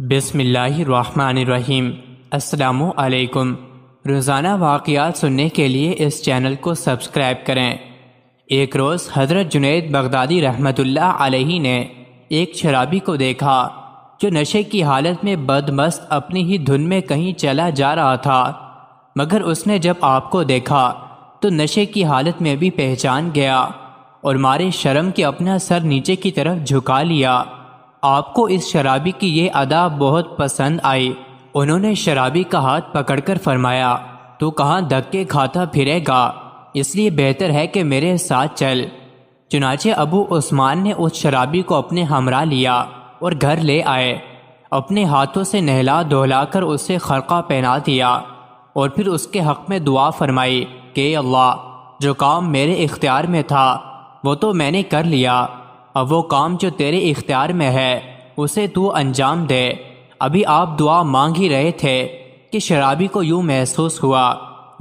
बिसमीम् अलैकुम रोज़ाना वाक़ात सुनने के लिए इस चैनल को सब्सक्राइब करें एक रोज़ हज़रत जुनेद बगदादी रहमतुल्लाह अलैहि ने एक शराबी को देखा जो नशे की हालत में बदमस्त अपनी ही धुन में कहीं चला जा रहा था मगर उसने जब आपको देखा तो नशे की हालत में भी पहचान गया और मारे शर्म के अपना सर नीचे की तरफ झुका लिया आपको इस शराबी की ये अदा बहुत पसंद आई उन्होंने शराबी का हाथ पकड़कर फरमाया तू कहाँ धक्के खाता फिरेगा इसलिए बेहतर है कि मेरे साथ चल चुनाचे अबू उस्मान ने उस शराबी को अपने हमरा लिया और घर ले आए अपने हाथों से नहला धोला कर उसे खरका पहना दिया और फिर उसके हक में दुआ फरमाई कि अल्लाह जो काम मेरे इख्तियार में था वो तो मैंने कर लिया अब वो काम जो तेरे इख्तियार में है उसे तू अंजाम दे अभी आप दुआ मांग ही रहे थे कि शराबी को यूं महसूस हुआ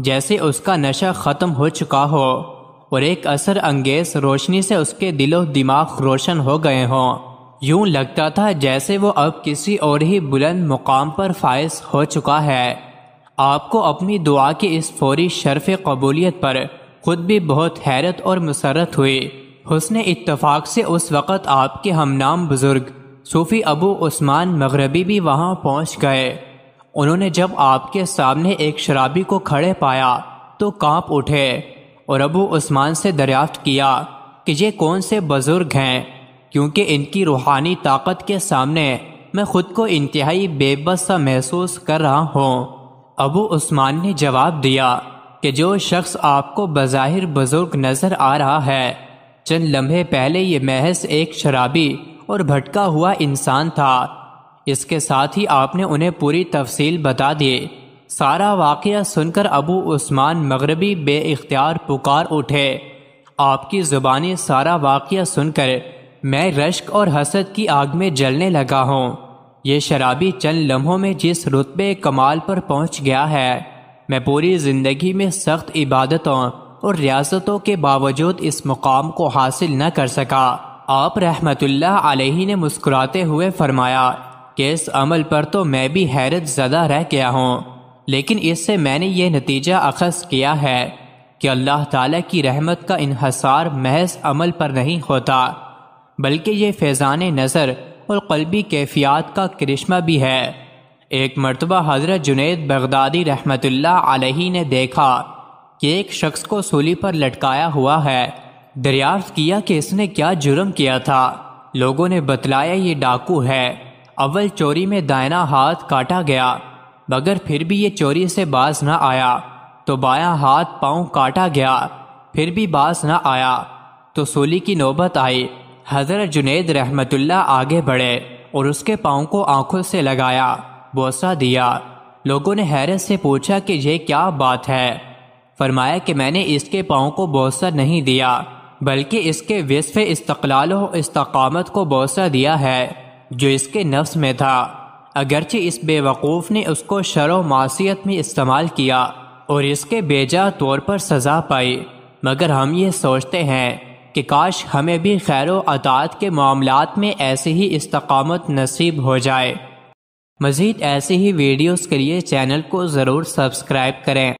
जैसे उसका नशा ख़त्म हो चुका हो और एक असर अंगेज रोशनी से उसके दिलो दिमाग रोशन हो गए हों यूं लगता था जैसे वो अब किसी और ही बुलंद मुकाम पर फायज हो चुका है आपको अपनी दुआ की इस फौरी शर्फ कबूलियत पर खुद भी बहुत हैरत और मसरत हुई हुसन इतफाक़ से उस वक़्त आपके हम नाम बुज़ुर्ग सूफ़ी अबू उस्मान मगरबी भी वहाँ पहुँच गए उन्होंने जब आपके सामने एक शराबी को खड़े पाया तो कांप उठे और अबू उस्मान से दरियाफ्त किया कि ये कौन से बुज़ुर्ग हैं क्योंकि इनकी रूहानी ताकत के सामने मैं ख़ुद को इंतहाई बेबस सा महसूस कर रहा हूँ अबू उस्मान ने जवाब दिया कि जो शख्स आपको बज़ाहिर बुज़ुर्ग नज़र आ रहा है चंद लम्हे पहले ये महज एक शराबी और भटका हुआ इंसान था इसके साथ ही आपने उन्हें पूरी तफसील बता दी सारा वाक़ सुनकर अबू उस्मान मगरबी बे इख्तियार पुकार उठे आपकी ज़ुबानी सारा वाक़ सुनकर मैं रश्क और हसद की आग में जलने लगा हूँ ये शराबी चंद लम्हों में जिस रुतबे कमाल पर पहुँच गया है मैं पूरी ज़िंदगी में सख्त इबादतों और रियासतों के बावजूद इस मुकाम को हासिल न कर सका आप रहमतुल्लाह अलैहि ने मुस्कुराते हुए फरमाया कि इस अमल पर तो मैं भी हैरत ज़दा रह गया हूँ लेकिन इससे मैंने ये नतीजा अखज़ किया है कि अल्लाह ताला की रहमत का इहसार महज अमल पर नहीं होता बल्कि ये फैज़ान नज़र और कलबी कैफियात का करिश्मा भी है एक मरतबा हज़रत जुनेद बगदादी रहमतुल्लाह अलैहि ने देखा कि एक शख्स को सूली पर लटकाया हुआ है दरियाफ्त किया कि इसने क्या जुर्म किया था लोगों ने बतलाया ये डाकू है अव्वल चोरी में दायना हाथ काटा गया मगर फिर भी ये चोरी से बाज न आया तो बायां हाथ पाँव काटा गया फिर भी बाज न आया तो सूली की नौबत आई हजरत जुनेद रहमतुल्ला आगे बढ़े और उसके पाँव को आंखों से लगाया बोसा दिया लोगों ने हैरत से पूछा कि यह क्या बात है फरमाया कि मैंने इसके पाँव को बौसा नहीं दिया बल्कि इसके विसफ इस्तकलाल इस्तकामत को बौसा दिया है जो इसके नफ्स में था अगरचे इस बेवकूफ़ ने उसको शर मासीत में इस्तेमाल किया और इसके बेजा तौर पर सज़ा पाई मगर हम ये सोचते हैं कि काश हमें भी खैर अतात के मामला में ऐसी ही इस्तकामत नसीब हो जाए मज़ीद ऐसे ही वीडियोज़ के लिए चैनल को ज़रूर सब्सक्राइब करें